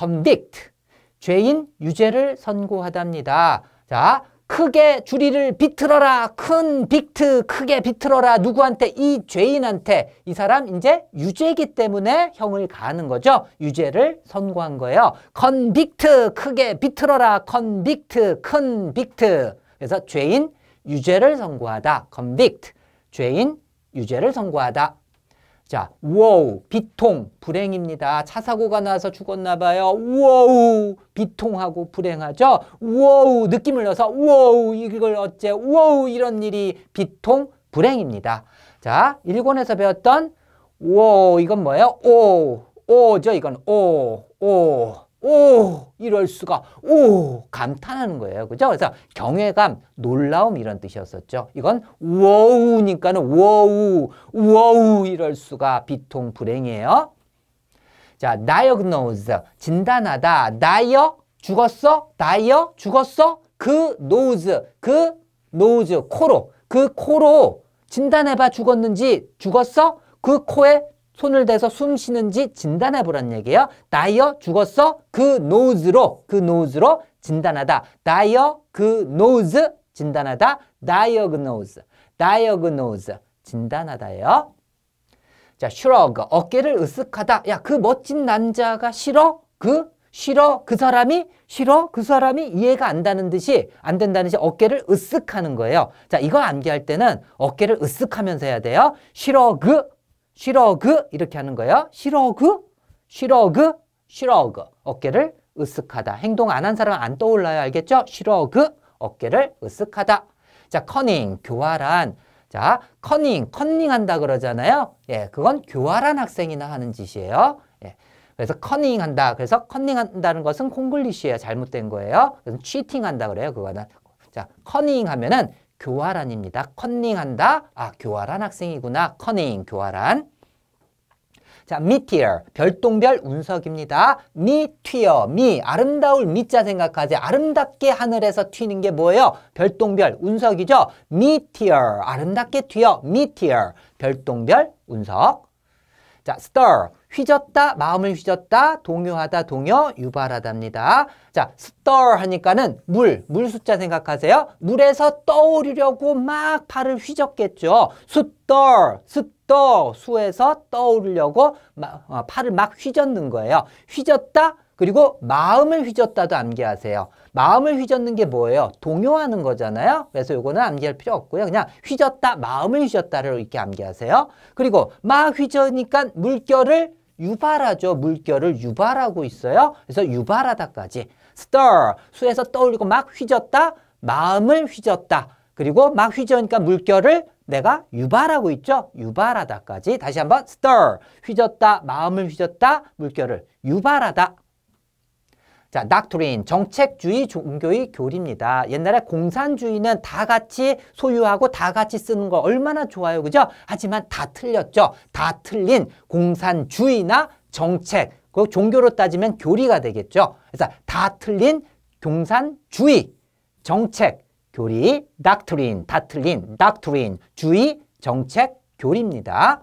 convict. 죄인 유죄를 선고하답니다. 자, 크게 줄이를 비틀어라. 큰 빅트 크게 비틀어라. 누구한테? 이 죄인한테. 이 사람 이제 유죄이기 때문에 형을 가하는 거죠. 유죄를 선고한 거예요. 컨빅트 크게 비틀어라. 컨빅트 큰 빅트. 그래서 죄인 유죄를 선고하다. 컨빅트. 죄인 유죄를 선고하다. 자, 우어우, 비통, 불행입니다. 차 사고가 나서 죽었나 봐요. 우어우, 비통하고 불행하죠. 우어우, 느낌을 넣어서 우어우, 이걸 어째 우어우 이런 일이 비통, 불행입니다. 자, 일본에서 배웠던 우어우 이건 뭐예요? 오, 오죠. 이건 오, 오. 오 이럴 수가 오 감탄하는 거예요 그죠 그래서 경외감 놀라움 이런 뜻이었었죠 이건 우어우니까는 우어우 우어우 이럴 수가 비통 불행이에요 자 diagnose 진단하다 나이어 죽었어 나이어 죽었어 그 노즈 그 노즈 코로 그 코로 진단해봐 죽었는지 죽었어 그 코에 손을 대서 숨 쉬는지 진단해 보란 얘기예요. 다이어 죽었어? 그 노즈로 그 노즈로 진단하다. 다이어 그 노즈 진단하다. 다이어그노즈 다이어그노즈 진단하다예요. 자, s h r 어깨를 으쓱하다. 야, 그 멋진 남자가 싫어? 그 싫어 그 사람이 싫어 그 사람이 이해가 안 다는 듯이 안 된다는 듯이 어깨를 으쓱하는 거예요. 자 이거 암기할 때는 어깨를 으쓱하면서 해야 돼요. 싫어 그 시러그 이렇게 하는 거예요. 시러그시러그시러그 어깨를 으쓱하다. 행동 안 한 사람은 안 떠올라요. 알겠죠? 시러그 어깨를 으쓱하다. 자, 커닝, 교활한. 자, 커닝, 커닝한다 그러잖아요. 예, 그건 교활한 학생이나 하는 짓이에요. 예. 그래서 커닝한다. 그래서 커닝한다는 것은 콩글리시에 잘못된 거예요. 그래서 치팅한다 그래요. 그거는. 자, 커닝 하면은 교활한입니다. 컨닝한다. 아, 교활한 학생이구나. 커닝, 교활한. 자, meteor, 별똥별 운석입니다. 미, 튀어, 미, 아름다울 미자 생각하지. 아름답게 하늘에서 튀는 게 뭐예요? 별똥별 운석이죠. meteor, 아름답게 튀어, meteor, 별똥별 운석. 자, star, 휘졌다, 마음을 휘졌다, 동요하다, 동요, 유발하답니다. 자, stir 하니까는 물, 물 숫자 생각하세요. 물에서 떠오르려고 막 팔을 휘졌겠죠. stir, stir, 수에서 떠오르려고 마, 어, 팔을 막 휘젓는 거예요. 휘졌다, 그리고 마음을 휘졌다도 암기하세요. 마음을 휘젓는 게 뭐예요? 동요하는 거잖아요. 그래서 요거는 암기할 필요 없고요. 그냥 휘졌다, 마음을 휘졌다를 이렇게 암기하세요. 그리고 막 휘저니까 물결을 유발하죠. 물결을 유발하고 있어요. 그래서 유발하다까지. stir, 수에서 떠올리고 막 휘졌다. 마음을 휘졌다. 그리고 막 휘저으니까 물결을 내가 유발하고 있죠. 유발하다까지. 다시 한번 stir, 휘졌다. 마음을 휘졌다. 물결을 유발하다. 자, 낙토린, 정책주의 종교의 교리입니다. 옛날에 공산주의는 다 같이 소유하고 다 같이 쓰는 거 얼마나 좋아요, 그죠? 하지만 다 틀렸죠. 다 틀린 공산주의나 정책, 그 종교로 따지면 교리가 되겠죠. 그래서 다 틀린 공산주의, 정책, 교리, 낙토린, 다 틀린, 낙토린, 주의, 정책, 교리입니다.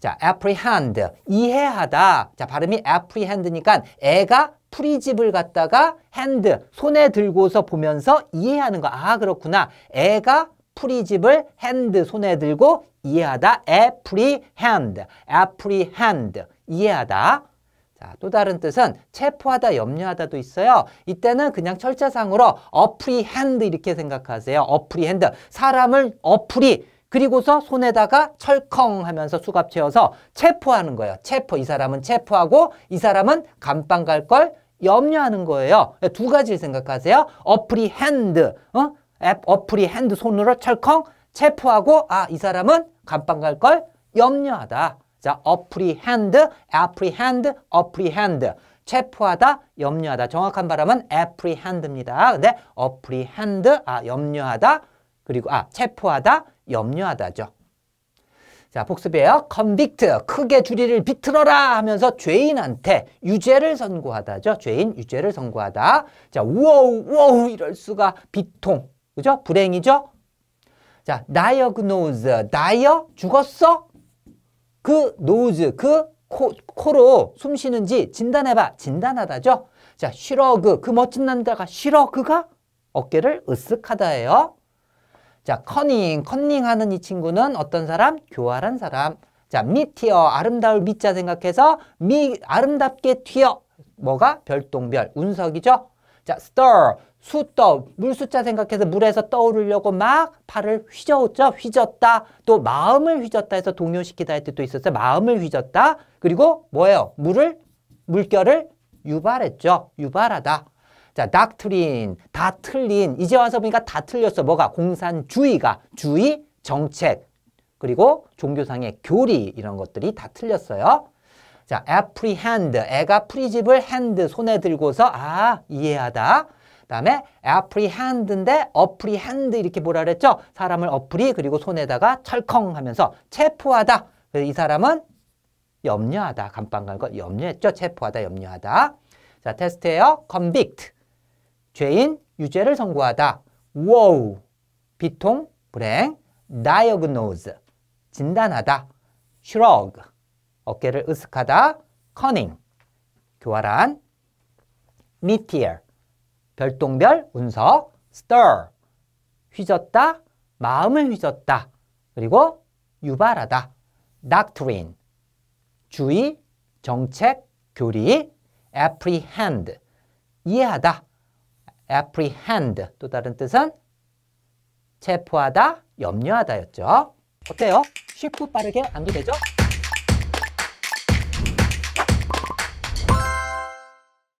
자, apprehend, 이해하다. 자, 발음이 apprehend니까 애가 프리집을 갖다가 핸드, 손에 들고서 보면서 이해하는 거. 아, 그렇구나. 애가 프리집을 핸드, 손에 들고 이해하다. apprehend, apprehend, 이해하다. 자, 또 다른 뜻은 체포하다, 염려하다도 있어요. 이때는 그냥 철자상으로 apprehend 이렇게 생각하세요. apprehend, 사람을 어프리, 그리고서 손에다가 철컹 하면서 수갑 채워서 체포하는 거예요. 체포. 이 사람은 체포하고 이 사람은 감방 갈걸 염려하는 거예요. 두 가지 를 생각하세요. 어프리 핸드, 어? 앱 어프리 핸드 손으로 철컹 체포하고 아 이 사람은 감방 갈 걸 염려하다. 자, 어프리 핸드, 어프리 핸드, 어프리 핸드. 체포하다, 염려하다. 정확한 발음은 a p p 핸드입니다 근데 어 p p 핸드, 아, 염려하다. 그리고 아, 체포하다, 염려하다죠. 자, 복습이에요. convict, 크게 줄이를 비틀어라 하면서 죄인한테 유죄를 선고하다죠. 죄인 유죄를 선고하다. 자, 우어우, 우어우 이럴 수가 비통, 그죠? 불행이죠? 자, diagnose, d i e 죽었어? 그 nose, 그 코, 코로 숨 쉬는지 진단해봐. 진단하다죠? 자, 쉬러그, 그 멋진 남자가 쉬러그가 어깨를 으쓱하다예요. 자, 커닝, 커닝하는이 친구는 어떤 사람? 교활한 사람. 자, 미티어, 아름다울 미자 생각해서 미, 아름답게 튀어. 뭐가? 별똥별, 운석이죠? 자, stir, 수떠, 물수자 생각해서 물에서 떠오르려고 막 팔을 휘저었죠? 휘졌다. 또 마음을 휘졌다 해서 동요시키다 할 때도 있었어요. 마음을 휘졌다. 그리고 뭐예요? 물을, 물결을 유발했죠. 유발하다. 자, 닥트린, 다 틀린. 이제 와서 보니까 다 틀렸어. 뭐가? 공산주의가 주의, 정책, 그리고 종교상의 교리 이런 것들이 다 틀렸어요. 자, apprehend, 애가 프리집을 hand, 손에 들고서 아, 이해하다. 그 다음에 apprehend인데 apprehend 이렇게 뭐라 그랬죠? 사람을 어프리 그리고 손에다가 철컹 하면서 체포하다. 그래서 이 사람은 염려하다. 감방 갈 것 염려했죠? 체포하다, 염려하다. 자, 테스트예요. convict. 죄인 유죄를 선고하다. 워우 비통 불행 diagnose 진단하다. shrug 어깨를 으쓱하다. cunning 교활한 meteor 별똥별 운석 stir 휘젓다 마음을 휘젓다 그리고 유발하다 doctrine 주의 정책 교리 apprehend 이해하다 apprehend 또 다른 뜻은 체포하다, 염려하다였죠. 어때요? 쉽고 빠르게 암기되죠?